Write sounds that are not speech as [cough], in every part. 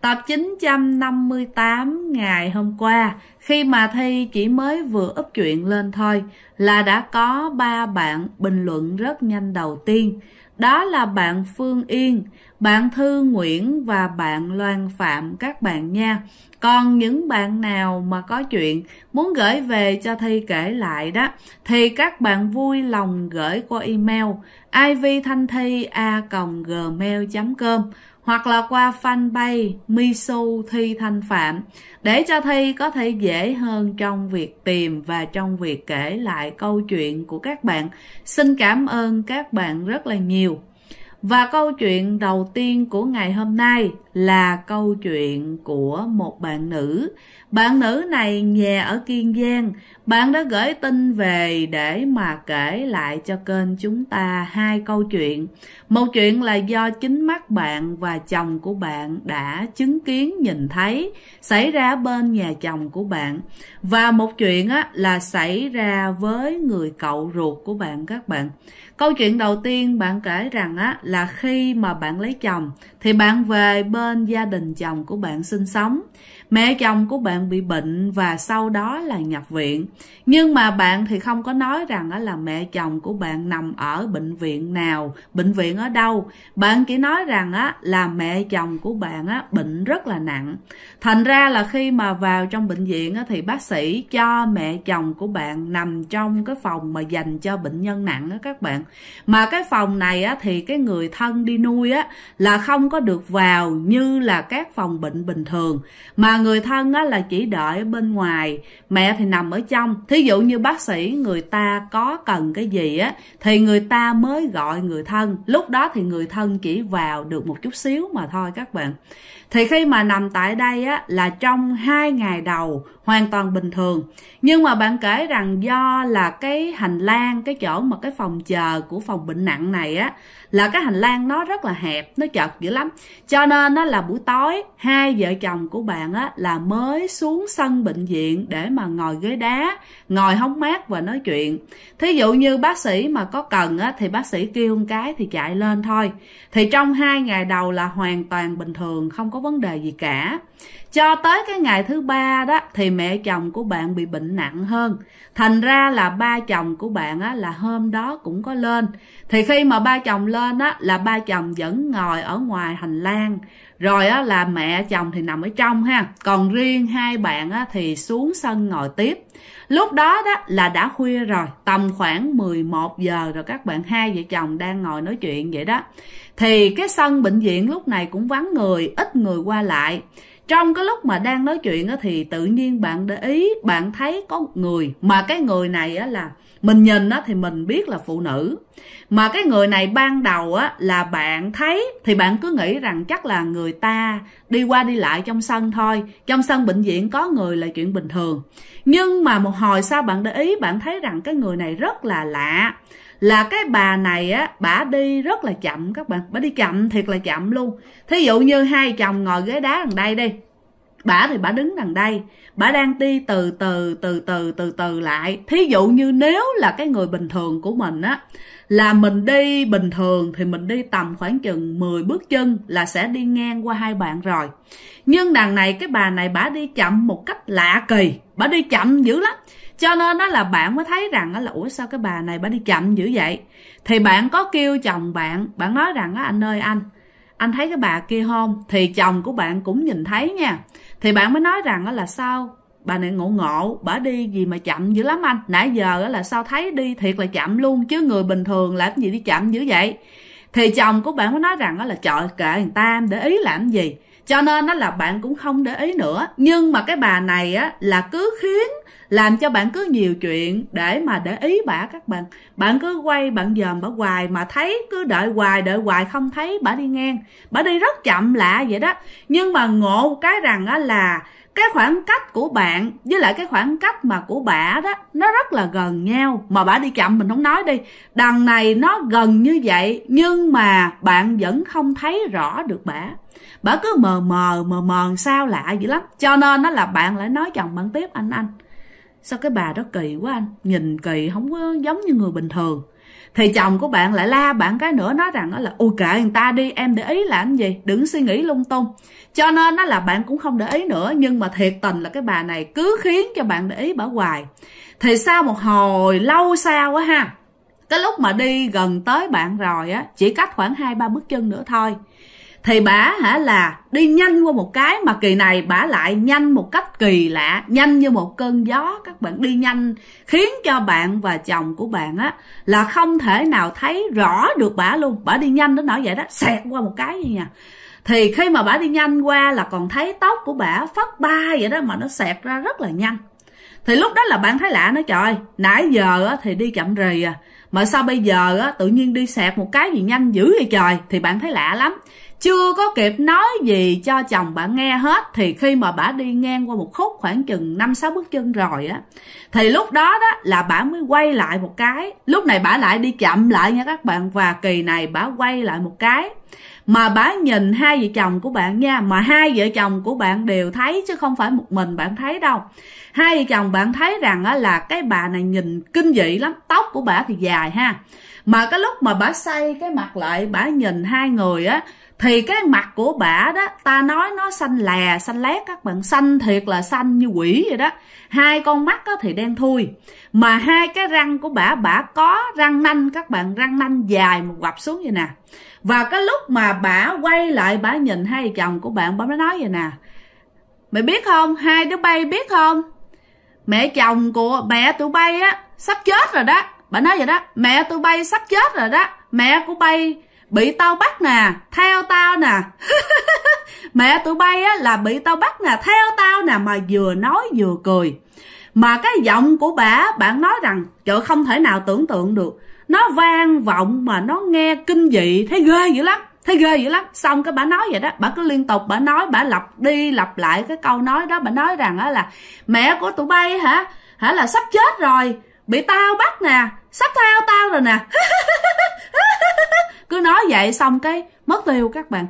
Tập 958 ngày hôm qua, khi mà Thi chỉ mới vừa úp chuyện lên thôi, là đã có ba bạn bình luận rất nhanh đầu tiên. Đó là bạn Phương Yên, bạn Thư Nguyễn và bạn Loan Phạm các bạn nha. Còn những bạn nào mà có chuyện muốn gửi về cho Thi kể lại đó, thì các bạn vui lòng gửi qua email ivthanhthy.gmail.com hoặc là qua fanpage Misu Thi Thanh Phạm để cho Thi có thể dễ hơn trong việc tìm và trong việc kể lại câu chuyện của các bạn. Xin cảm ơn các bạn rất là nhiều. Và câu chuyện đầu tiên của ngày hôm nay là câu chuyện của một bạn nữ. Bạn nữ này nhà ở Kiên Giang, bạn đã gửi tin về để mà kể lại cho kênh chúng ta hai câu chuyện. Một chuyện là do chính mắt bạn và chồng của bạn đã chứng kiến nhìn thấy xảy ra bên nhà chồng của bạn. Và một chuyện á, là xảy ra với người cậu ruột của bạn các bạn. Câu chuyện đầu tiên bạn kể rằng á, là khi mà bạn lấy chồng thì bạn về bên gia đình chồng của bạn sinh sống mẹ chồng của bạn bị bệnh và sau đó là nhập viện nhưng mà bạn thì không có nói rằng là mẹ chồng của bạn nằm ở bệnh viện nào bệnh viện ở đâu bạn chỉ nói rằng là mẹ chồng của bạn bệnh rất là nặng thành ra là khi mà vào trong bệnh viện thì bác sĩ cho mẹ chồng của bạn nằm trong cái phòng mà dành cho bệnh nhân nặng các bạn mà cái phòng này thì cái người người thân đi nuôi á là không có được vào như là các phòng bệnh bình thường mà người thân á là chỉ đợi bên ngoài mẹ thì nằm ở trong thí dụ như bác sĩ người ta có cần cái gì á thì người ta mới gọi người thân lúc đó thì người thân chỉ vào được một chút xíu mà thôi các bạn thì khi mà nằm tại đây á là trong hai ngày đầu hoàn toàn bình thường nhưng mà bạn kể rằng do là cái hành lang cái chỗ mà cái phòng chờ của phòng bệnh nặng này á là cái hành lang nó rất là hẹp nó chật dữ lắm cho nên nó là buổi tối hai vợ chồng của bạn á là mới xuống sân bệnh viện để mà ngồi ghế đá ngồi hóng mát và nói chuyện thí dụ như bác sĩ mà có cần á thì bác sĩ kêu một cái thì chạy lên thôi thì trong hai ngày đầu là hoàn toàn bình thường không có vấn đề gì cả cho tới cái ngày thứ ba đó thì mẹ chồng của bạn bị bệnh nặng hơn thành ra là ba chồng của bạn á là hôm đó cũng có lên thì khi mà ba chồng lên á là ba chồng vẫn ngồi ở ngoài hành lang rồi á là mẹ chồng thì nằm ở trong ha còn riêng hai bạn á thì xuống sân ngồi tiếp lúc đó đó là đã khuya rồi tầm khoảng 11 giờ rồi các bạn hai vợ chồng đang ngồi nói chuyện vậy đó thì cái sân bệnh viện lúc này cũng vắng người ít người qua lại trong cái lúc mà đang nói chuyện thì tự nhiên bạn để ý bạn thấy có một người mà cái người này là mình nhìn á thì mình biết là phụ nữ mà cái người này ban đầu á là bạn thấy thì bạn cứ nghĩ rằng chắc là người ta đi qua đi lại trong sân thôi trong sân bệnh viện có người là chuyện bình thường nhưng mà một hồi sau bạn để ý bạn thấy rằng cái người này rất là lạ là cái bà này á bà đi rất là chậm các bạn bà đi chậm thiệt là chậm luôn thí dụ như hai chồng ngồi ghế đá đằng đây đi bả thì bả đứng đằng đây bả đang đi từ từ từ từ từ từ lại thí dụ như nếu là cái người bình thường của mình á là mình đi bình thường thì mình đi tầm khoảng chừng 10 bước chân là sẽ đi ngang qua hai bạn rồi nhưng đằng này cái bà này bả đi chậm một cách lạ kỳ bả đi chậm dữ lắm cho nên đó là bạn mới thấy rằng là ủa sao cái bà này bả đi chậm dữ vậy thì bạn có kêu chồng bạn bạn nói rằng á anh ơi anh anh thấy cái bà kia không thì chồng của bạn cũng nhìn thấy nha thì bạn mới nói rằng là sao bà này ngộ ngộ bà đi gì mà chậm dữ lắm anh nãy giờ là sao thấy đi thiệt là chậm luôn chứ người bình thường làm gì đi chậm dữ vậy thì chồng của bạn mới nói rằng là trời kệ người ta để ý làm gì cho nên nó là bạn cũng không để ý nữa nhưng mà cái bà này á là cứ khiến làm cho bạn cứ nhiều chuyện để mà để ý bà các bạn bạn cứ quay bạn dòm bả hoài mà thấy cứ đợi hoài đợi hoài không thấy bà đi ngang bà đi rất chậm lạ vậy đó nhưng mà ngộ cái rằng á là cái khoảng cách của bạn với lại cái khoảng cách mà của bả đó nó rất là gần nhau mà bả đi chậm mình không nói đi đằng này nó gần như vậy nhưng mà bạn vẫn không thấy rõ được bả bả cứ mờ mờ mờ mờ sao lạ dữ lắm cho nên nó là bạn lại nói chồng bạn tiếp anh anh sao cái bà đó kỳ quá anh nhìn kỳ không có giống như người bình thường thì chồng của bạn lại la bạn cái nữa nói rằng là ôi kệ người ta đi em để ý làm gì đừng suy nghĩ lung tung cho nên nó là bạn cũng không để ý nữa nhưng mà thiệt tình là cái bà này cứ khiến cho bạn để ý bà hoài thì sau một hồi lâu sau á ha cái lúc mà đi gần tới bạn rồi á chỉ cách khoảng hai ba bước chân nữa thôi thì bả hả là đi nhanh qua một cái mà kỳ này bả lại nhanh một cách kỳ lạ nhanh như một cơn gió các bạn đi nhanh khiến cho bạn và chồng của bạn á là không thể nào thấy rõ được bả luôn bả đi nhanh đến nỗi vậy đó xẹt qua một cái như nha thì khi mà bả đi nhanh qua là còn thấy tóc của bả phất ba vậy đó mà nó xẹt ra rất là nhanh thì lúc đó là bạn thấy lạ nó trời nãy giờ á, thì đi chậm rì à mà sao bây giờ á, tự nhiên đi xẹt một cái gì nhanh dữ vậy trời thì bạn thấy lạ lắm chưa có kịp nói gì cho chồng bà nghe hết thì khi mà bà đi ngang qua một khúc khoảng chừng năm sáu bước chân rồi á thì lúc đó đó là bà mới quay lại một cái lúc này bà lại đi chậm lại nha các bạn và kỳ này bà quay lại một cái mà bà nhìn hai vợ chồng của bạn nha mà hai vợ chồng của bạn đều thấy chứ không phải một mình bạn thấy đâu hai vợ chồng bạn thấy rằng á là cái bà này nhìn kinh dị lắm tóc của bà thì dài ha mà cái lúc mà bà xây cái mặt lại bà nhìn hai người á thì cái mặt của bả đó ta nói nó xanh lè xanh lét các bạn xanh thiệt là xanh như quỷ vậy đó hai con mắt đó thì đen thui mà hai cái răng của bả bả có răng nanh các bạn răng nanh dài một gập xuống vậy nè và cái lúc mà bả quay lại bả nhìn hai chồng của bạn bả mới nói vậy nè mày biết không hai đứa bay biết không mẹ chồng của mẹ tụi bay á sắp chết rồi đó Bả nói vậy đó mẹ tụi bay sắp chết rồi đó mẹ của bay bị tao bắt nè theo tao nè [laughs] mẹ tụi bay á là bị tao bắt nè theo tao nè mà vừa nói vừa cười mà cái giọng của bà bạn nói rằng chợ không thể nào tưởng tượng được nó vang vọng mà nó nghe kinh dị thấy ghê dữ lắm thấy ghê dữ lắm xong cái bà nói vậy đó bà cứ liên tục bà nói bà lặp đi lặp lại cái câu nói đó bà nói rằng á là mẹ của tụi bay hả hả là sắp chết rồi bị tao bắt nè sắp theo tao rồi nè [laughs] cứ nói vậy xong cái mất tiêu các bạn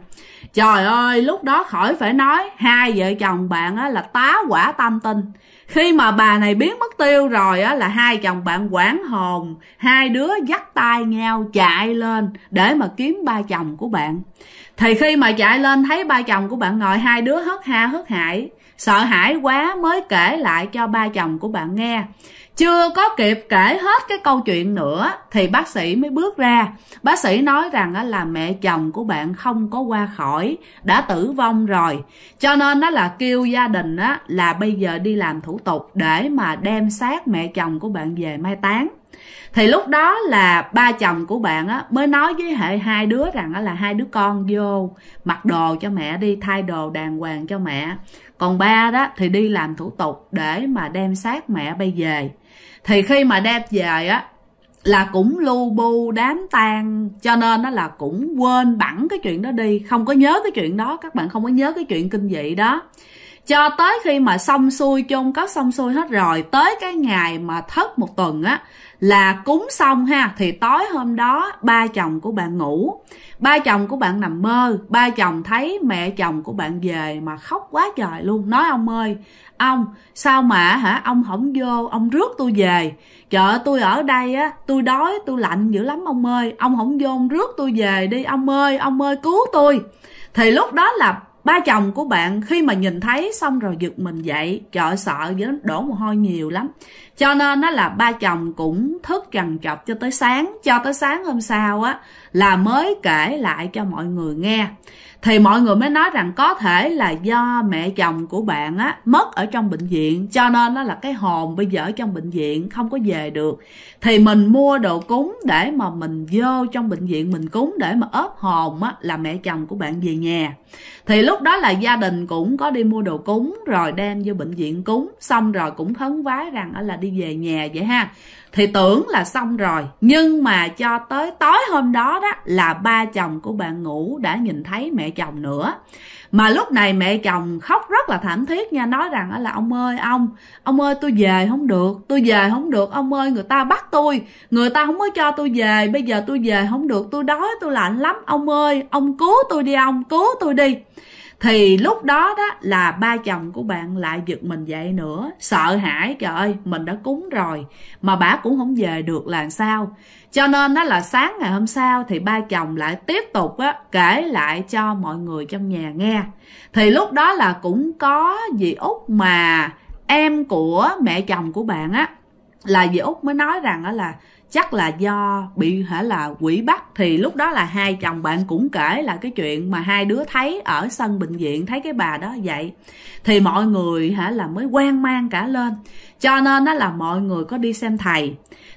trời ơi lúc đó khỏi phải nói hai vợ chồng bạn á là tá quả tâm tinh khi mà bà này biến mất tiêu rồi á là hai chồng bạn quản hồn hai đứa dắt tay nhau chạy lên để mà kiếm ba chồng của bạn thì khi mà chạy lên thấy ba chồng của bạn ngồi hai đứa hớt ha hớt hải sợ hãi quá mới kể lại cho ba chồng của bạn nghe chưa có kịp kể hết cái câu chuyện nữa thì bác sĩ mới bước ra bác sĩ nói rằng là mẹ chồng của bạn không có qua khỏi đã tử vong rồi cho nên đó là kêu gia đình là bây giờ đi làm thủ tục để mà đem xác mẹ chồng của bạn về mai táng thì lúc đó là ba chồng của bạn á, mới nói với hệ hai đứa rằng á, là hai đứa con vô mặc đồ cho mẹ đi thay đồ đàng hoàng cho mẹ còn ba đó thì đi làm thủ tục để mà đem xác mẹ bay về thì khi mà đem về á là cũng lưu bu đám tang cho nên nó là cũng quên bẵng cái chuyện đó đi không có nhớ cái chuyện đó các bạn không có nhớ cái chuyện kinh dị đó cho tới khi mà xong xuôi chôn có xong xuôi hết rồi tới cái ngày mà thất một tuần á là cúng xong ha thì tối hôm đó ba chồng của bạn ngủ ba chồng của bạn nằm mơ ba chồng thấy mẹ chồng của bạn về mà khóc quá trời luôn nói ông ơi ông sao mà hả ông không vô ông rước tôi về chợ tôi ở đây á tôi đói tôi lạnh dữ lắm ông ơi ông không vô ông rước tôi về đi ông ơi ông ơi cứu tôi thì lúc đó là ba chồng của bạn khi mà nhìn thấy xong rồi giật mình dậy trời sợ với đổ mồ hôi nhiều lắm cho nên nó là ba chồng cũng thức trằn trọc cho tới sáng cho tới sáng hôm sau á là mới kể lại cho mọi người nghe thì mọi người mới nói rằng có thể là do mẹ chồng của bạn á mất ở trong bệnh viện cho nên nó là cái hồn bây giờ ở trong bệnh viện không có về được thì mình mua đồ cúng để mà mình vô trong bệnh viện mình cúng để mà ốp hồn á là mẹ chồng của bạn về nhà thì lúc đó là gia đình cũng có đi mua đồ cúng rồi đem vô bệnh viện cúng xong rồi cũng khấn vái rằng là đi đi về nhà vậy ha thì tưởng là xong rồi nhưng mà cho tới tối hôm đó đó là ba chồng của bạn ngủ đã nhìn thấy mẹ chồng nữa mà lúc này mẹ chồng khóc rất là thảm thiết nha nói rằng là ông ơi ông ông ơi tôi về không được tôi về không được ông ơi người ta bắt tôi người ta không có cho tôi về bây giờ tôi về không được tôi đói tôi lạnh lắm ông ơi ông cứu tôi đi ông cứu tôi đi thì lúc đó đó là ba chồng của bạn lại giật mình dậy nữa sợ hãi trời ơi mình đã cúng rồi mà bà cũng không về được là sao cho nên đó là sáng ngày hôm sau thì ba chồng lại tiếp tục á, kể lại cho mọi người trong nhà nghe thì lúc đó là cũng có dì út mà em của mẹ chồng của bạn á là dì út mới nói rằng đó là chắc là do bị hả là quỷ bắt thì lúc đó là hai chồng bạn cũng kể là cái chuyện mà hai đứa thấy ở sân bệnh viện thấy cái bà đó vậy thì mọi người hả là mới quan mang cả lên cho nên đó là mọi người có đi xem thầy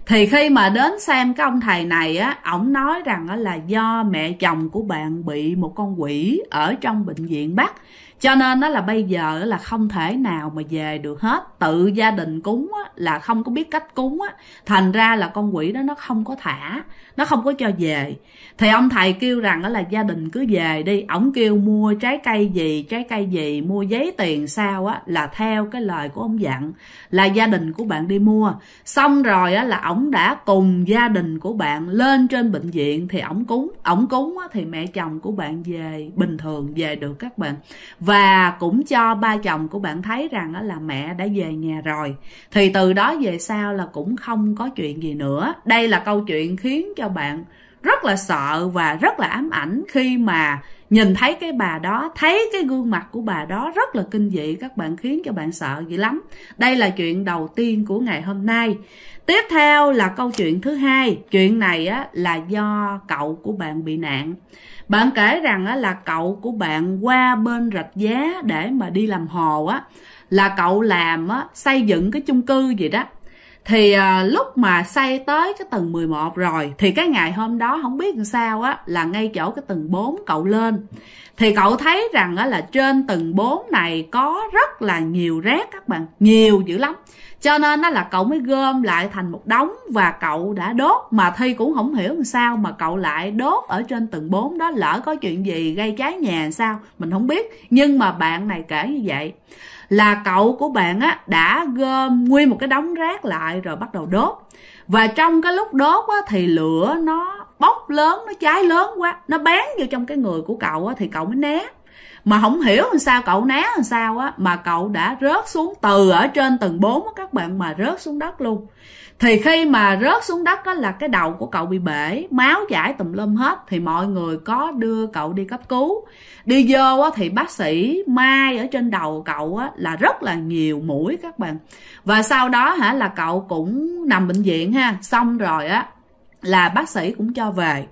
thì khi mà đến xem cái ông thầy này á ổng nói rằng là do mẹ chồng của bạn bị một con quỷ ở trong bệnh viện bắt cho nên nó là bây giờ là không thể nào mà về được hết tự gia đình cúng á, là không có biết cách cúng á thành ra là con quỷ đó nó không có thả nó không có cho về thì ông thầy kêu rằng đó là gia đình cứ về đi ổng kêu mua trái cây gì trái cây gì mua giấy tiền sao á là theo cái lời của ông dặn là gia đình của bạn đi mua xong rồi á là ổng đã cùng gia đình của bạn lên trên bệnh viện thì ổng cúng ổng cúng á, thì mẹ chồng của bạn về bình thường về được các bạn và cũng cho ba chồng của bạn thấy rằng là mẹ đã về nhà rồi thì từ đó về sau là cũng không có chuyện gì nữa đây là câu chuyện khiến cho bạn rất là sợ và rất là ám ảnh khi mà nhìn thấy cái bà đó thấy cái gương mặt của bà đó rất là kinh dị các bạn khiến cho bạn sợ dữ lắm đây là chuyện đầu tiên của ngày hôm nay tiếp theo là câu chuyện thứ hai chuyện này á, là do cậu của bạn bị nạn bạn kể rằng á, là cậu của bạn qua bên rạch giá để mà đi làm hồ á là cậu làm á, xây dựng cái chung cư gì đó thì à, lúc mà xây tới cái tầng 11 rồi thì cái ngày hôm đó không biết làm sao á là ngay chỗ cái tầng 4 cậu lên thì cậu thấy rằng á, là trên tầng 4 này có rất là nhiều rác các bạn nhiều dữ lắm cho nên nó là cậu mới gom lại thành một đống và cậu đã đốt mà thi cũng không hiểu làm sao mà cậu lại đốt ở trên tầng 4 đó lỡ có chuyện gì gây cháy nhà sao mình không biết nhưng mà bạn này kể như vậy là cậu của bạn á, đã gom nguyên một cái đống rác lại rồi bắt đầu đốt và trong cái lúc đốt á, thì lửa nó bốc lớn nó cháy lớn quá nó bén vô trong cái người của cậu á, thì cậu mới né mà không hiểu làm sao cậu né làm sao á mà cậu đã rớt xuống từ ở trên tầng 4 á các bạn mà rớt xuống đất luôn thì khi mà rớt xuống đất á là cái đầu của cậu bị bể máu giải tùm lum hết thì mọi người có đưa cậu đi cấp cứu đi vô á thì bác sĩ mai ở trên đầu cậu á là rất là nhiều mũi các bạn và sau đó hả là cậu cũng nằm bệnh viện ha xong rồi á là bác sĩ cũng cho về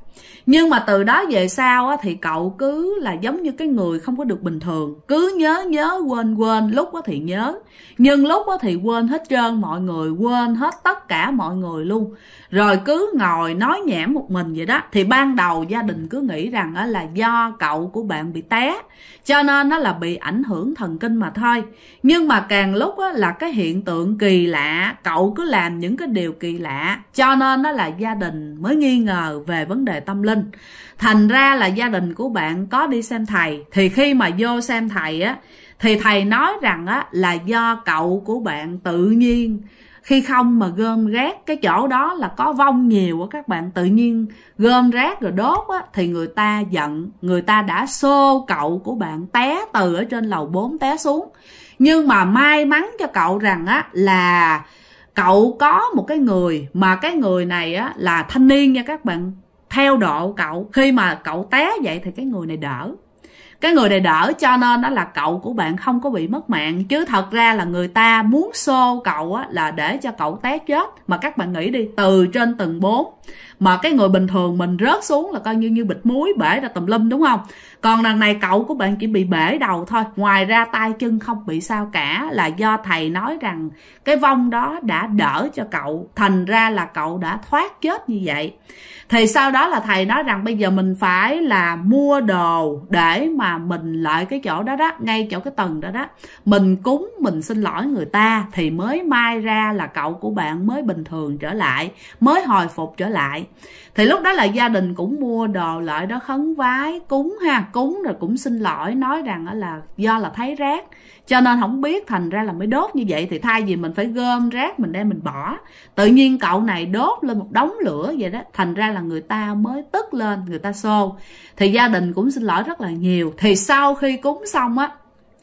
nhưng mà từ đó về sau á, thì cậu cứ là giống như cái người không có được bình thường cứ nhớ nhớ quên quên lúc á, thì nhớ nhưng lúc á, thì quên hết trơn mọi người quên hết tất cả mọi người luôn rồi cứ ngồi nói nhảm một mình vậy đó thì ban đầu gia đình cứ nghĩ rằng á, là do cậu của bạn bị té cho nên nó là bị ảnh hưởng thần kinh mà thôi nhưng mà càng lúc á, là cái hiện tượng kỳ lạ cậu cứ làm những cái điều kỳ lạ cho nên nó là gia đình mới nghi ngờ về vấn đề tâm linh thành ra là gia đình của bạn có đi xem thầy thì khi mà vô xem thầy á thì thầy nói rằng á là do cậu của bạn tự nhiên khi không mà gom rác cái chỗ đó là có vong nhiều á các bạn tự nhiên gom rác rồi đốt á thì người ta giận người ta đã xô cậu của bạn té từ ở trên lầu 4 té xuống nhưng mà may mắn cho cậu rằng á là cậu có một cái người mà cái người này á là thanh niên nha các bạn theo độ cậu khi mà cậu té vậy thì cái người này đỡ cái người này đỡ cho nên đó là cậu của bạn không có bị mất mạng chứ thật ra là người ta muốn xô cậu á, là để cho cậu té chết mà các bạn nghĩ đi từ trên tầng 4 mà cái người bình thường mình rớt xuống là coi như như bịch muối bể ra tùm lum đúng không còn lần này cậu của bạn chỉ bị bể đầu thôi ngoài ra tay chân không bị sao cả là do thầy nói rằng cái vong đó đã đỡ cho cậu thành ra là cậu đã thoát chết như vậy thì sau đó là thầy nói rằng bây giờ mình phải là mua đồ để mà mình lại cái chỗ đó đó ngay chỗ cái tầng đó đó mình cúng mình xin lỗi người ta thì mới mai ra là cậu của bạn mới bình thường trở lại mới hồi phục trở lại thì lúc đó là gia đình cũng mua đồ lại đó khấn vái cúng ha cúng rồi cũng xin lỗi nói rằng là do là thấy rác cho nên không biết thành ra là mới đốt như vậy thì thay vì mình phải gom rác mình đem mình bỏ tự nhiên cậu này đốt lên một đống lửa vậy đó thành ra là người ta mới tức lên người ta xô thì gia đình cũng xin lỗi rất là nhiều thì sau khi cúng xong á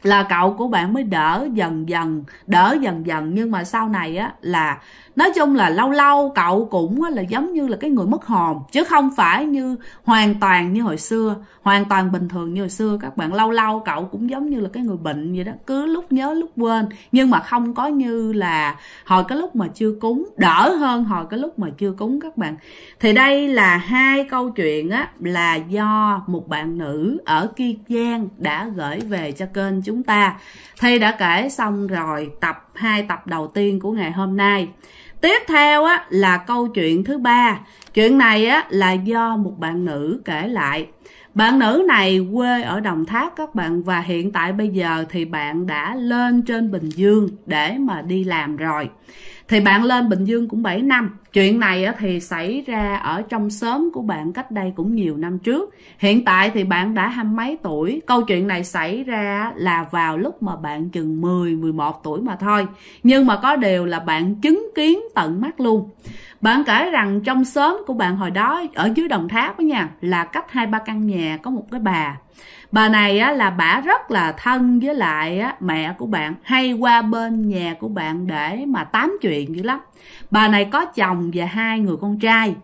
là cậu của bạn mới đỡ dần dần đỡ dần dần nhưng mà sau này á là nói chung là lâu lâu cậu cũng là giống như là cái người mất hồn chứ không phải như hoàn toàn như hồi xưa hoàn toàn bình thường như hồi xưa các bạn lâu lâu cậu cũng giống như là cái người bệnh vậy đó cứ lúc nhớ lúc quên nhưng mà không có như là hồi cái lúc mà chưa cúng đỡ hơn hồi cái lúc mà chưa cúng các bạn thì đây là hai câu chuyện á là do một bạn nữ ở kiên giang đã gửi về cho kênh chúng ta thì đã kể xong rồi tập hai tập đầu tiên của ngày hôm nay tiếp theo á là câu chuyện thứ ba chuyện này á là do một bạn nữ kể lại bạn nữ này quê ở đồng tháp các bạn và hiện tại bây giờ thì bạn đã lên trên bình dương để mà đi làm rồi thì bạn lên Bình Dương cũng 7 năm chuyện này thì xảy ra ở trong xóm của bạn cách đây cũng nhiều năm trước hiện tại thì bạn đã hai mấy tuổi câu chuyện này xảy ra là vào lúc mà bạn chừng 10 11 tuổi mà thôi nhưng mà có điều là bạn chứng kiến tận mắt luôn bạn kể rằng trong xóm của bạn hồi đó ở dưới Đồng Tháp đó nha là cách hai ba căn nhà có một cái bà bà này á, là bà rất là thân với lại á, mẹ của bạn hay qua bên nhà của bạn để mà tám chuyện dữ lắm bà này có chồng và hai người con trai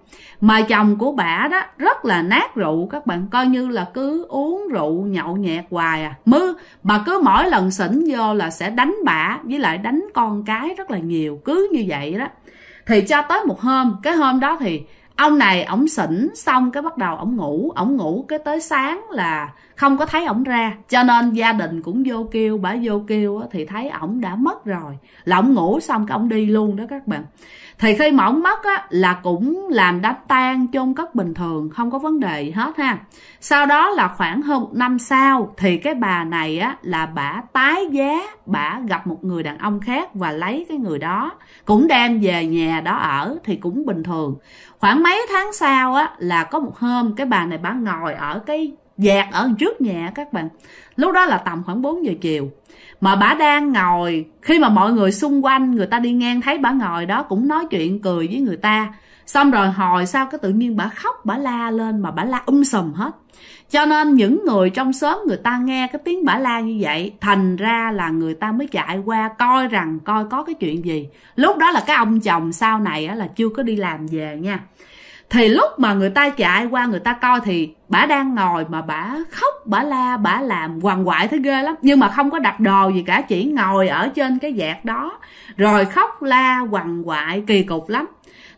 mà chồng của bà đó rất là nát rượu các bạn coi như là cứ uống rượu nhậu nhẹt hoài à mư bà cứ mỗi lần xỉn vô là sẽ đánh bà với lại đánh con cái rất là nhiều cứ như vậy đó thì cho tới một hôm cái hôm đó thì ông này ổng xỉn xong cái bắt đầu ổng ngủ ổng ngủ cái tới sáng là không có thấy ổng ra cho nên gia đình cũng vô kêu bả vô kêu thì thấy ổng đã mất rồi là ổng ngủ xong cái ổng đi luôn đó các bạn thì khi mà ổng mất á là cũng làm đám tan chôn cất bình thường không có vấn đề gì hết ha sau đó là khoảng hơn năm sau thì cái bà này á là bả tái giá bả gặp một người đàn ông khác và lấy cái người đó cũng đem về nhà đó ở thì cũng bình thường khoảng mấy tháng sau á là có một hôm cái bà này bà ngồi ở cái dạt ở trước nhà các bạn lúc đó là tầm khoảng 4 giờ chiều mà bà đang ngồi khi mà mọi người xung quanh người ta đi ngang thấy bà ngồi đó cũng nói chuyện cười với người ta xong rồi hồi sau cái tự nhiên bà khóc bà la lên mà bà la um sùm hết cho nên những người trong xóm người ta nghe cái tiếng bà la như vậy thành ra là người ta mới chạy qua coi rằng coi có cái chuyện gì lúc đó là cái ông chồng sau này là chưa có đi làm về nha thì lúc mà người ta chạy qua người ta coi thì bả đang ngồi mà bả khóc bả la bả làm hoàng hoại thấy ghê lắm nhưng mà không có đặt đồ gì cả chỉ ngồi ở trên cái vẹt đó rồi khóc la hoàng hoại kỳ cục lắm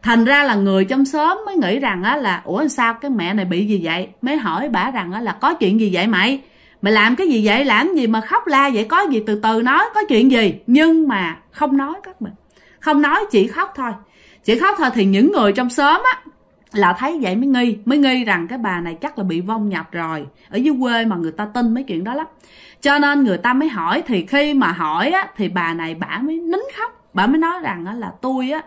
thành ra là người trong xóm mới nghĩ rằng á là ủa sao cái mẹ này bị gì vậy mới hỏi bả rằng á là có chuyện gì vậy mày mày làm cái gì vậy làm gì mà khóc la vậy có gì từ từ nói có chuyện gì nhưng mà không nói các bạn không nói chỉ khóc thôi chỉ khóc thôi thì những người trong xóm á là thấy vậy mới nghi mới nghi rằng cái bà này chắc là bị vong nhập rồi ở dưới quê mà người ta tin mấy chuyện đó lắm cho nên người ta mới hỏi thì khi mà hỏi á, thì bà này bà mới nín khóc bà mới nói rằng á, là tôi á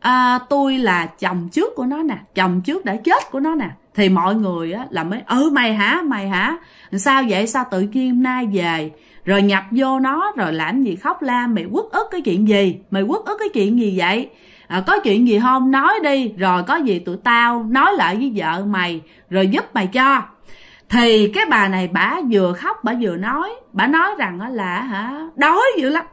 à, tôi là chồng trước của nó nè chồng trước đã chết của nó nè thì mọi người á, là mới ừ mày hả mày hả sao vậy sao tự nhiên hôm nay về rồi nhập vô nó rồi làm gì khóc la mày quất ức cái chuyện gì mày quất ức cái chuyện gì vậy à, có chuyện gì không nói đi rồi có gì tụi tao nói lại với vợ mày rồi giúp mày cho thì cái bà này bà vừa khóc bà vừa nói bà nói rằng là hả đói dữ lắm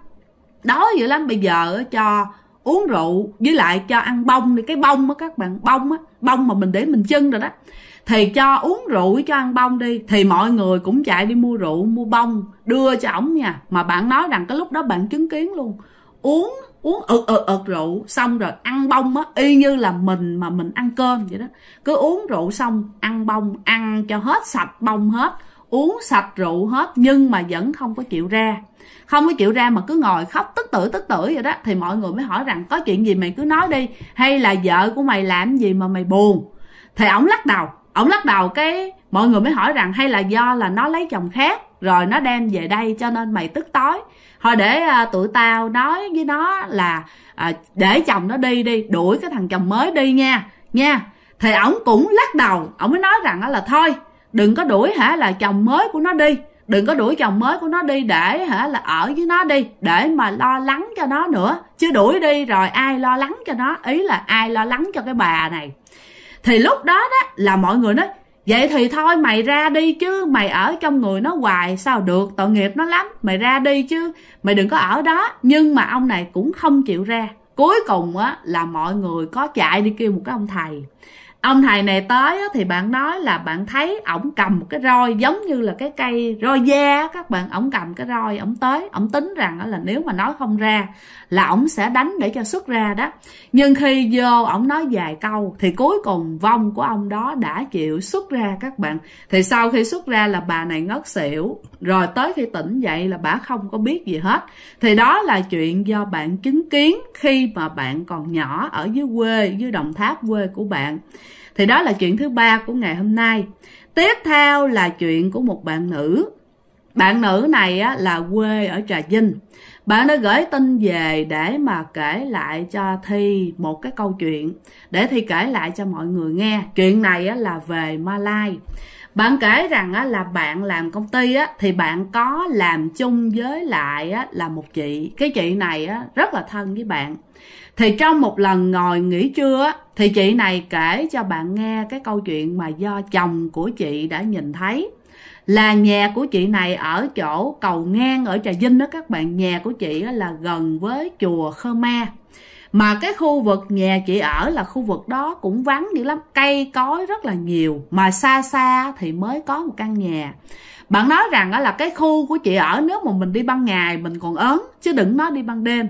đói dữ lắm bây giờ cho uống rượu với lại cho ăn bông thì cái bông á các bạn bông á bông mà mình để mình chân rồi đó thì cho uống rượu với cho ăn bông đi thì mọi người cũng chạy đi mua rượu mua bông đưa cho ổng nha mà bạn nói rằng cái lúc đó bạn chứng kiến luôn uống uống ực ực ực rượu xong rồi ăn bông á y như là mình mà mình ăn cơm vậy đó cứ uống rượu xong ăn bông ăn cho hết sạch bông hết uống sạch rượu hết nhưng mà vẫn không có chịu ra không có chịu ra mà cứ ngồi khóc tức tử tức tử vậy đó thì mọi người mới hỏi rằng có chuyện gì mày cứ nói đi hay là vợ của mày làm gì mà mày buồn thì ổng lắc đầu ổng lắc đầu cái mọi người mới hỏi rằng hay là do là nó lấy chồng khác rồi nó đem về đây cho nên mày tức tối thôi để à, tụi tao nói với nó là à, để chồng nó đi đi đuổi cái thằng chồng mới đi nha nha thì ổng cũng lắc đầu ổng mới nói rằng là thôi đừng có đuổi hả là chồng mới của nó đi đừng có đuổi chồng mới của nó đi để hả là ở với nó đi để mà lo lắng cho nó nữa chứ đuổi đi rồi ai lo lắng cho nó ý là ai lo lắng cho cái bà này thì lúc đó đó là mọi người nói vậy thì thôi mày ra đi chứ mày ở trong người nó hoài sao được tội nghiệp nó lắm mày ra đi chứ mày đừng có ở đó nhưng mà ông này cũng không chịu ra cuối cùng á là mọi người có chạy đi kêu một cái ông thầy ông thầy này tới thì bạn nói là bạn thấy ổng cầm một cái roi giống như là cái cây roi da các bạn ổng cầm cái roi ổng tới ổng tính rằng là nếu mà nói không ra là ổng sẽ đánh để cho xuất ra đó nhưng khi vô ổng nói vài câu thì cuối cùng vong của ông đó đã chịu xuất ra các bạn thì sau khi xuất ra là bà này ngất xỉu rồi tới khi tỉnh dậy là bà không có biết gì hết thì đó là chuyện do bạn chứng kiến khi mà bạn còn nhỏ ở dưới quê dưới đồng tháp quê của bạn thì đó là chuyện thứ ba của ngày hôm nay tiếp theo là chuyện của một bạn nữ bạn nữ này á, là quê ở trà vinh bạn đã gửi tin về để mà kể lại cho thi một cái câu chuyện để thi kể lại cho mọi người nghe chuyện này á, là về malai bạn kể rằng á, là bạn làm công ty á, thì bạn có làm chung với lại á, là một chị cái chị này á, rất là thân với bạn thì trong một lần ngồi nghỉ trưa thì chị này kể cho bạn nghe cái câu chuyện mà do chồng của chị đã nhìn thấy là nhà của chị này ở chỗ cầu ngang ở trà vinh đó các bạn nhà của chị là gần với chùa khơ me mà cái khu vực nhà chị ở là khu vực đó cũng vắng dữ lắm cây cối rất là nhiều mà xa xa thì mới có một căn nhà bạn nói rằng đó là cái khu của chị ở nếu mà mình đi ban ngày mình còn ớn chứ đừng nói đi ban đêm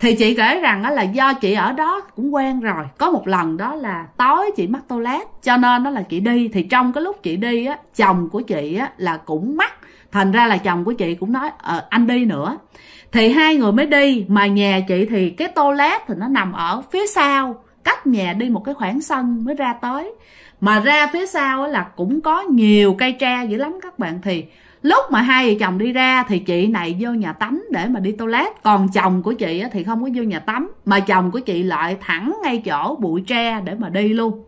thì chị kể rằng đó là do chị ở đó cũng quen rồi có một lần đó là tối chị mắc toilet cho nên đó là chị đi thì trong cái lúc chị đi á chồng của chị á là cũng mắc thành ra là chồng của chị cũng nói ờ, anh đi nữa thì hai người mới đi mà nhà chị thì cái toilet thì nó nằm ở phía sau cách nhà đi một cái khoảng sân mới ra tới mà ra phía sau là cũng có nhiều cây tre dữ lắm các bạn thì lúc mà hai vợ chồng đi ra thì chị này vô nhà tắm để mà đi toilet còn chồng của chị thì không có vô nhà tắm mà chồng của chị lại thẳng ngay chỗ bụi tre để mà đi luôn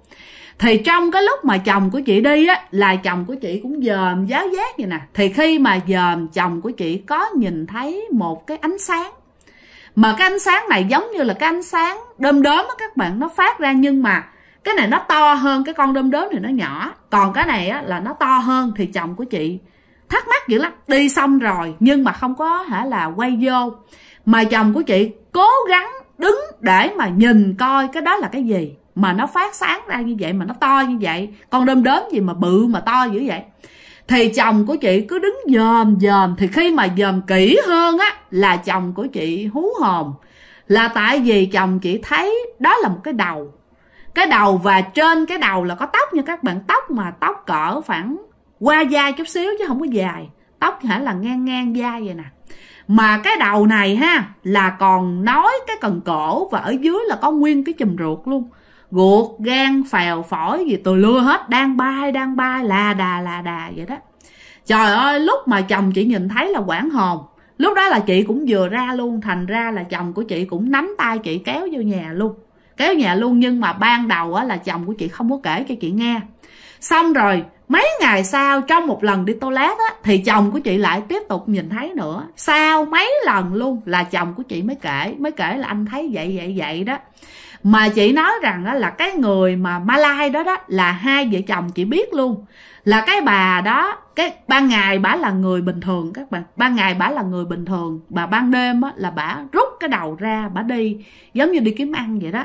thì trong cái lúc mà chồng của chị đi á là chồng của chị cũng dòm giáo giác vậy nè thì khi mà dòm chồng của chị có nhìn thấy một cái ánh sáng mà cái ánh sáng này giống như là cái ánh sáng đơm đóm á các bạn nó phát ra nhưng mà cái này nó to hơn cái con đom đóm thì nó nhỏ còn cái này á, là nó to hơn thì chồng của chị thắc mắc dữ lắm đi xong rồi nhưng mà không có hả là quay vô mà chồng của chị cố gắng đứng để mà nhìn coi cái đó là cái gì mà nó phát sáng ra như vậy mà nó to như vậy con đom đóm gì mà bự mà to dữ vậy thì chồng của chị cứ đứng dòm dòm thì khi mà dòm kỹ hơn á là chồng của chị hú hồn là tại vì chồng chị thấy đó là một cái đầu cái đầu và trên cái đầu là có tóc nha các bạn tóc mà tóc cỡ khoảng qua vai chút xíu chứ không có dài tóc hả là ngang ngang vai vậy nè mà cái đầu này ha là còn nói cái cần cổ và ở dưới là có nguyên cái chùm ruột luôn ruột gan phèo phổi gì tôi lưa hết đang bay đang bay là đà là đà vậy đó trời ơi lúc mà chồng chị nhìn thấy là quảng hồn lúc đó là chị cũng vừa ra luôn thành ra là chồng của chị cũng nắm tay chị kéo vô nhà luôn kéo nhà luôn nhưng mà ban đầu á, là chồng của chị không có kể cho chị nghe xong rồi mấy ngày sau trong một lần đi toilet á thì chồng của chị lại tiếp tục nhìn thấy nữa sau mấy lần luôn là chồng của chị mới kể mới kể là anh thấy vậy vậy vậy đó mà chị nói rằng đó là cái người mà Malai đó đó là hai vợ chồng chị biết luôn là cái bà đó cái ban ngày bả là người bình thường các bạn ban ngày bả là người bình thường bà ban đêm á, là bả rút cái đầu ra bả đi giống như đi kiếm ăn vậy đó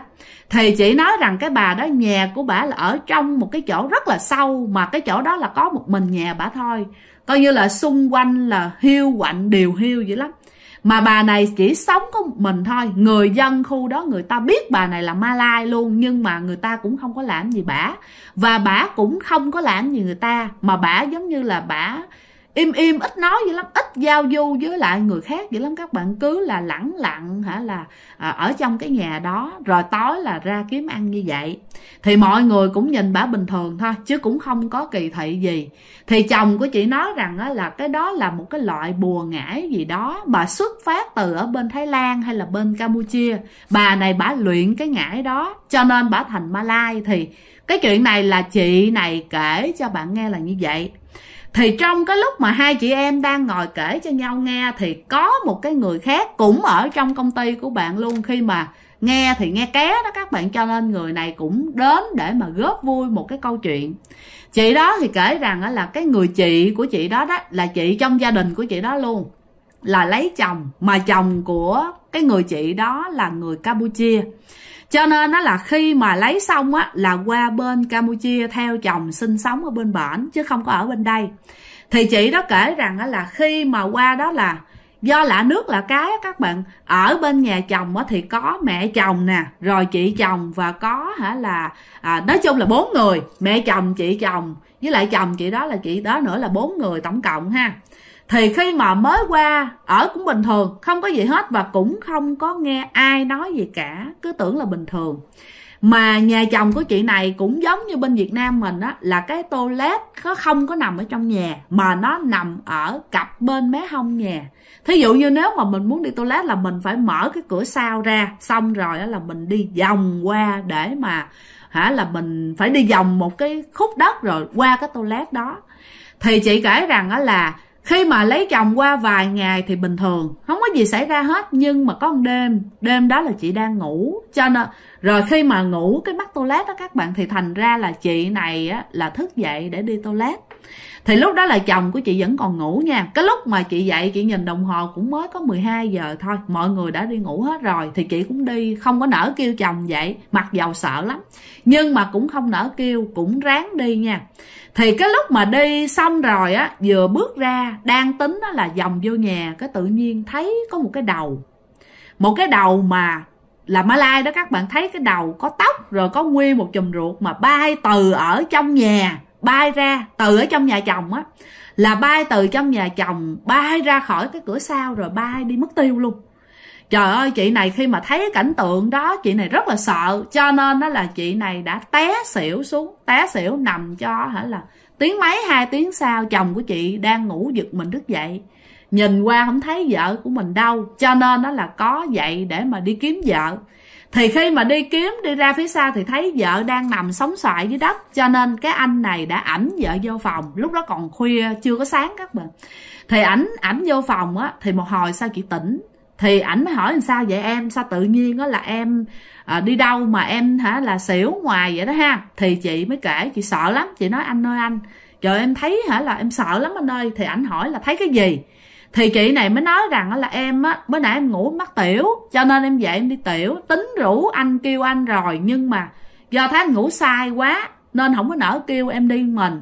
thì chị nói rằng cái bà đó nhà của bả là ở trong một cái chỗ rất là sâu mà cái chỗ đó là có một mình nhà bả thôi coi như là xung quanh là hiu quạnh điều hiu vậy lắm mà bà này chỉ sống có một mình thôi người dân khu đó người ta biết bà này là ma lai luôn nhưng mà người ta cũng không có làm gì bả và bả cũng không có làm gì người ta mà bả giống như là bả im im ít nói dữ lắm ít giao du với lại người khác dữ lắm các bạn cứ là lẳng lặng hả là à, ở trong cái nhà đó rồi tối là ra kiếm ăn như vậy thì mọi người cũng nhìn bả bình thường thôi chứ cũng không có kỳ thị gì thì chồng của chị nói rằng á, là cái đó là một cái loại bùa ngải gì đó bà xuất phát từ ở bên thái lan hay là bên campuchia bà này bả luyện cái ngải đó cho nên bả thành malai thì cái chuyện này là chị này kể cho bạn nghe là như vậy thì trong cái lúc mà hai chị em đang ngồi kể cho nhau nghe thì có một cái người khác cũng ở trong công ty của bạn luôn khi mà nghe thì nghe ké đó các bạn cho nên người này cũng đến để mà góp vui một cái câu chuyện chị đó thì kể rằng là cái người chị của chị đó đó là chị trong gia đình của chị đó luôn là lấy chồng mà chồng của cái người chị đó là người campuchia cho nên nó là khi mà lấy xong á là qua bên campuchia theo chồng sinh sống ở bên bển chứ không có ở bên đây thì chị đó kể rằng á là khi mà qua đó là do lạ nước là cái các bạn ở bên nhà chồng á thì có mẹ chồng nè rồi chị chồng và có hả là à, nói chung là bốn người mẹ chồng chị chồng với lại chồng chị đó là chị đó nữa là bốn người tổng cộng ha thì khi mà mới qua ở cũng bình thường không có gì hết và cũng không có nghe ai nói gì cả cứ tưởng là bình thường mà nhà chồng của chị này cũng giống như bên Việt Nam mình á là cái toilet nó không có nằm ở trong nhà mà nó nằm ở cặp bên mé hông nhà thí dụ như nếu mà mình muốn đi toilet là mình phải mở cái cửa sau ra xong rồi là mình đi vòng qua để mà hả là mình phải đi vòng một cái khúc đất rồi qua cái toilet đó thì chị kể rằng á là khi mà lấy chồng qua vài ngày thì bình thường không có gì xảy ra hết nhưng mà có một đêm đêm đó là chị đang ngủ cho nên rồi khi mà ngủ cái mắt toilet đó các bạn thì thành ra là chị này á, là thức dậy để đi toilet thì lúc đó là chồng của chị vẫn còn ngủ nha cái lúc mà chị dậy chị nhìn đồng hồ cũng mới có 12 giờ thôi mọi người đã đi ngủ hết rồi thì chị cũng đi không có nở kêu chồng dậy mặc dầu sợ lắm nhưng mà cũng không nở kêu cũng ráng đi nha thì cái lúc mà đi xong rồi á vừa bước ra đang tính á là dòng vô nhà cái tự nhiên thấy có một cái đầu một cái đầu mà là Malai đó các bạn thấy cái đầu có tóc rồi có nguyên một chùm ruột mà bay từ ở trong nhà bay ra từ ở trong nhà chồng á là bay từ trong nhà chồng bay ra khỏi cái cửa sau rồi bay đi mất tiêu luôn trời ơi chị này khi mà thấy cảnh tượng đó chị này rất là sợ cho nên đó là chị này đã té xỉu xuống té xỉu nằm cho hả là tiếng mấy hai tiếng sau chồng của chị đang ngủ giật mình thức dậy nhìn qua không thấy vợ của mình đâu cho nên đó là có dậy để mà đi kiếm vợ thì khi mà đi kiếm đi ra phía sau thì thấy vợ đang nằm sóng xoại dưới đất cho nên cái anh này đã ảnh vợ vô phòng lúc đó còn khuya chưa có sáng các bạn thì ảnh ảnh vô phòng á thì một hồi sao chị tỉnh thì ảnh mới hỏi làm sao vậy em sao tự nhiên đó là em à, đi đâu mà em hả là xỉu ngoài vậy đó ha thì chị mới kể chị sợ lắm chị nói anh ơi anh trời em thấy hả là em sợ lắm anh ơi thì ảnh hỏi là thấy cái gì thì chị này mới nói rằng là em á mới nãy em ngủ mắc tiểu cho nên em dậy em đi tiểu tính rủ anh kêu anh rồi nhưng mà do thấy anh ngủ sai quá nên không có nở kêu em đi mình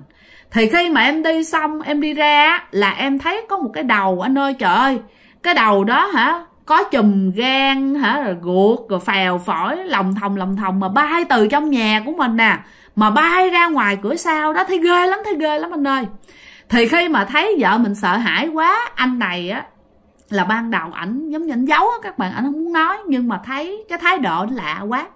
thì khi mà em đi xong em đi ra là em thấy có một cái đầu anh ơi trời ơi cái đầu đó hả có chùm gan hả rồi ruột rồi phèo phổi lòng thòng lòng thòng mà bay từ trong nhà của mình nè à, mà bay ra ngoài cửa sau đó thấy ghê lắm thấy ghê lắm anh ơi thì khi mà thấy vợ mình sợ hãi quá anh này á là ban đầu ảnh giống như ảnh giấu á các bạn ảnh không muốn nói nhưng mà thấy cái thái độ lạ quá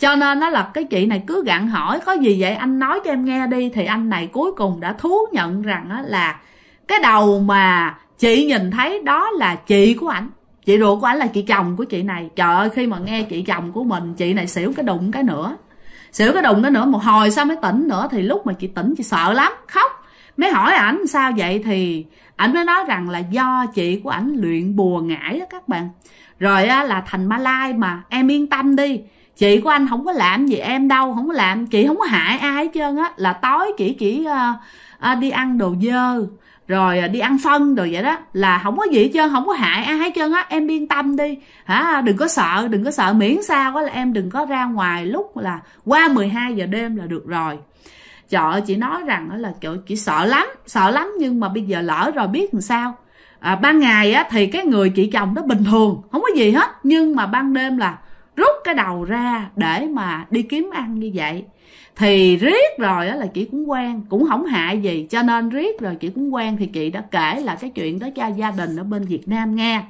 cho nên nó là cái chị này cứ gặn hỏi có gì vậy anh nói cho em nghe đi thì anh này cuối cùng đã thú nhận rằng á là cái đầu mà chị nhìn thấy đó là chị của ảnh chị ruột của ảnh là chị chồng của chị này trời ơi khi mà nghe chị chồng của mình chị này xỉu cái đụng cái nữa xỉu cái đụng cái nữa một hồi sao mới tỉnh nữa thì lúc mà chị tỉnh chị sợ lắm khóc mới hỏi ảnh sao vậy thì ảnh mới nói rằng là do chị của ảnh luyện bùa ngải đó các bạn rồi á, là thành ma lai mà em yên tâm đi chị của anh không có làm gì em đâu không có làm chị không có hại ai hết trơn á là tối chỉ chỉ uh, uh, đi ăn đồ dơ rồi ờ, đi ăn phân rồi vậy đó là không có gì hết trơn không có hại ai hết trơn á em yên tâm đi hả đừng có sợ đừng có sợ miễn sao á là em đừng có ra ngoài lúc là qua 12 giờ đêm là được rồi chợ chị nói rằng là kiểu chị sợ lắm sợ lắm nhưng mà bây giờ lỡ rồi biết làm sao à, ban ngày á, thì cái người chị chồng đó bình thường không có gì hết nhưng mà ban đêm là rút cái đầu ra để mà đi kiếm ăn như vậy thì riết rồi á, là chị cũng quen cũng không hại gì cho nên riết rồi chị cũng quen thì chị đã kể là cái chuyện đó cho gia đình ở bên việt nam nghe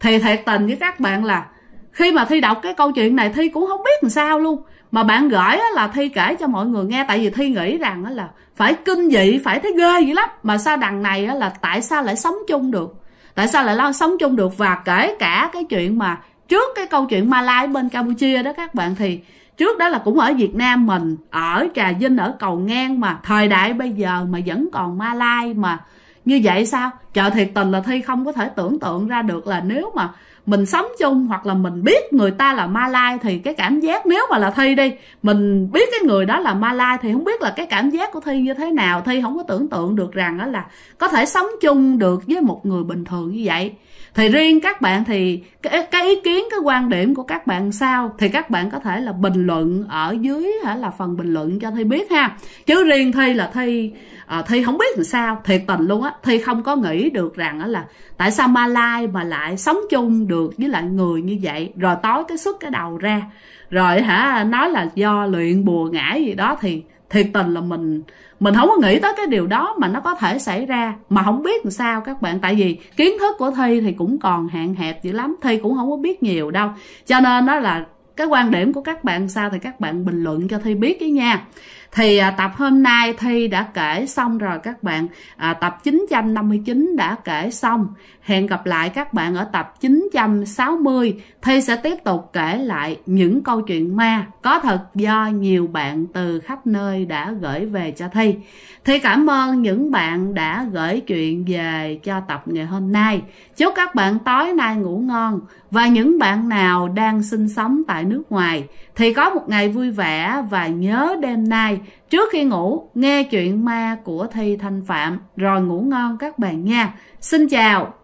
thì thiệt tình với các bạn là khi mà thi đọc cái câu chuyện này thi cũng không biết làm sao luôn mà bạn gửi là thi kể cho mọi người nghe tại vì thi nghĩ rằng là phải kinh dị phải thấy ghê dữ lắm mà sao đằng này là tại sao lại sống chung được tại sao lại lo sống chung được và kể cả cái chuyện mà trước cái câu chuyện Malai bên Campuchia đó các bạn thì trước đó là cũng ở Việt Nam mình ở Trà Vinh ở Cầu Ngang mà thời đại bây giờ mà vẫn còn Malai mà như vậy sao trời thiệt tình là thi không có thể tưởng tượng ra được là nếu mà mình sống chung hoặc là mình biết người ta là Malai thì cái cảm giác nếu mà là Thi đi mình biết cái người đó là Malai thì không biết là cái cảm giác của Thi như thế nào Thi không có tưởng tượng được rằng đó là có thể sống chung được với một người bình thường như vậy thì riêng các bạn thì cái, cái ý kiến cái quan điểm của các bạn sao thì các bạn có thể là bình luận ở dưới hả là phần bình luận cho thi biết ha chứ riêng thi là thi à, thi không biết làm sao thiệt tình luôn á thi không có nghĩ được rằng á là tại sao malai mà lại sống chung được với lại người như vậy rồi tối cái xuất cái đầu ra rồi hả nói là do luyện bùa ngải gì đó thì thiệt tình là mình mình không có nghĩ tới cái điều đó mà nó có thể xảy ra mà không biết làm sao các bạn tại vì kiến thức của thi thì cũng còn hạn hẹp dữ lắm thi cũng không có biết nhiều đâu cho nên đó là cái quan điểm của các bạn sao thì các bạn bình luận cho thi biết với nha thì à, tập hôm nay Thi đã kể xong rồi các bạn à, tập 959 đã kể xong hẹn gặp lại các bạn ở tập 960 Thi sẽ tiếp tục kể lại những câu chuyện ma có thật do nhiều bạn từ khắp nơi đã gửi về cho Thi Thi cảm ơn những bạn đã gửi chuyện về cho tập ngày hôm nay chúc các bạn tối nay ngủ ngon và những bạn nào đang sinh sống tại nước ngoài thì có một ngày vui vẻ và nhớ đêm nay trước khi ngủ nghe chuyện ma của Thi Thanh Phạm rồi ngủ ngon các bạn nha. Xin chào